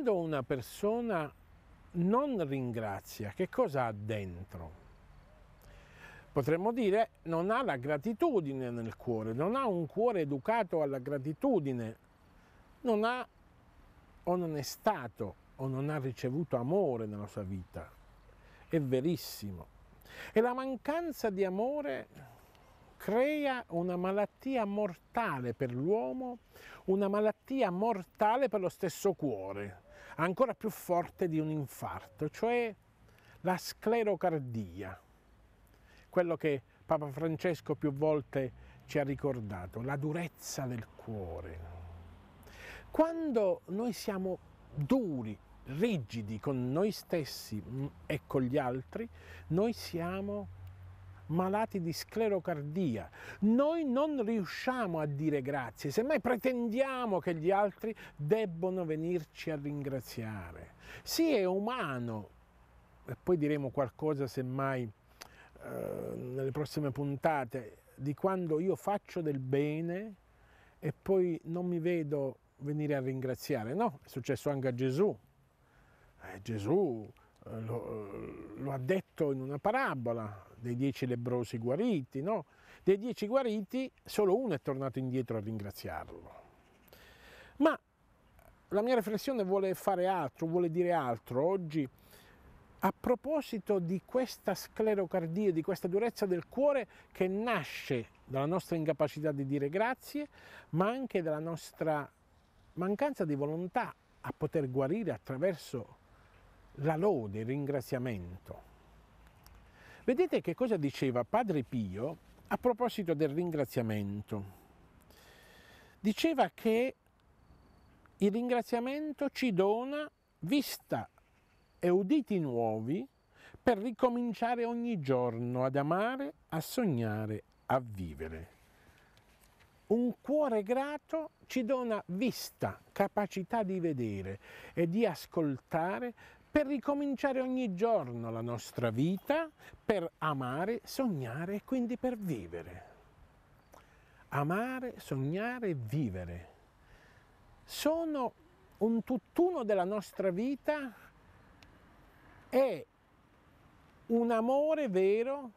quando una persona non ringrazia, che cosa ha dentro? Potremmo dire non ha la gratitudine nel cuore, non ha un cuore educato alla gratitudine, non ha o non è stato o non ha ricevuto amore nella sua vita. È verissimo. E la mancanza di amore crea una malattia mortale per l'uomo, una malattia mortale per lo stesso cuore ancora più forte di un infarto, cioè la sclerocardia, quello che Papa Francesco più volte ci ha ricordato, la durezza del cuore. Quando noi siamo duri, rigidi con noi stessi mm, e con gli altri, noi siamo malati di sclerocardia. Noi non riusciamo a dire grazie, semmai pretendiamo che gli altri debbano venirci a ringraziare. Sì, è umano, e poi diremo qualcosa semmai eh, nelle prossime puntate, di quando io faccio del bene e poi non mi vedo venire a ringraziare. No, è successo anche a Gesù. Eh, Gesù eh, lo, eh, lo, ha detto in una parabola dei dieci lebrosi guariti, no? dei dieci guariti solo uno è tornato indietro a ringraziarlo. Ma la mia riflessione vuole fare altro, vuole dire altro. Oggi a proposito di questa sclerocardia, di questa durezza del cuore che nasce dalla nostra incapacità di dire grazie, ma anche dalla nostra mancanza di volontà a poter guarire attraverso la lode, il ringraziamento. Vedete che cosa diceva Padre Pio a proposito del ringraziamento? Diceva che il ringraziamento ci dona vista e uditi nuovi per ricominciare ogni giorno ad amare, a sognare, a vivere. Un cuore grato ci dona vista, capacità di vedere e di ascoltare per ricominciare ogni giorno la nostra vita, per amare, sognare e quindi per vivere. Amare, sognare e vivere sono un tutt'uno della nostra vita e un amore vero,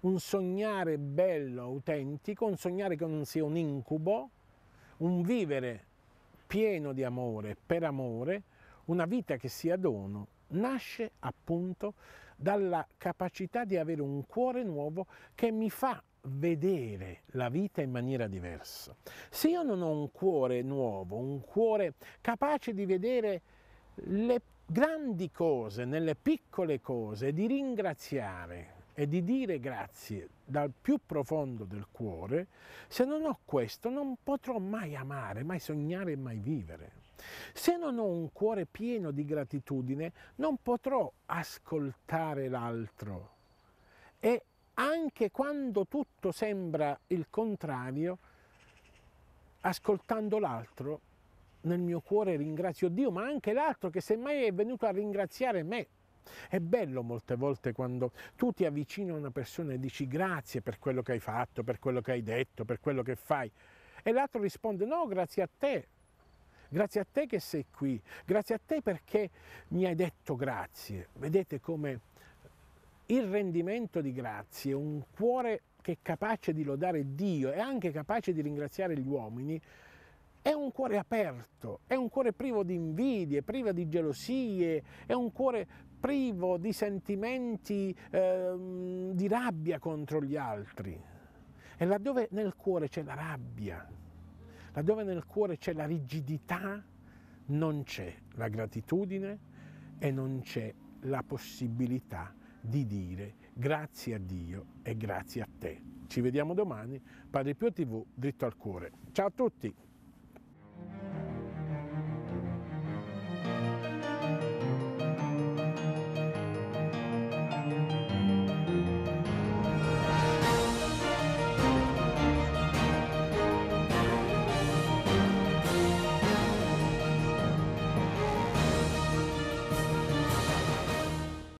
un sognare bello, autentico, un sognare che non sia un incubo, un vivere pieno di amore, per amore, una vita che sia dono nasce appunto dalla capacità di avere un cuore nuovo che mi fa vedere la vita in maniera diversa. Se io non ho un cuore nuovo, un cuore capace di vedere le grandi cose nelle piccole cose, di ringraziare e di dire grazie dal più profondo del cuore, se non ho questo non potrò mai amare, mai sognare e mai vivere. Se non ho un cuore pieno di gratitudine, non potrò ascoltare l'altro. E anche quando tutto sembra il contrario, ascoltando l'altro, nel mio cuore ringrazio Dio, ma anche l'altro che semmai è venuto a ringraziare me. È bello molte volte quando tu ti avvicini a una persona e dici grazie per quello che hai fatto, per quello che hai detto, per quello che fai. E l'altro risponde no, grazie a te, Grazie a te che sei qui, grazie a te perché mi hai detto grazie. Vedete come il rendimento di grazie, un cuore che è capace di lodare Dio e anche capace di ringraziare gli uomini, è un cuore aperto, è un cuore privo di invidie, privo di gelosie, è un cuore privo di sentimenti eh, di rabbia contro gli altri. E laddove nel cuore c'è la rabbia, Laddove nel cuore c'è la rigidità, non c'è la gratitudine e non c'è la possibilità di dire grazie a Dio e grazie a te. Ci vediamo domani, Padre Pio TV, dritto al cuore. Ciao a tutti!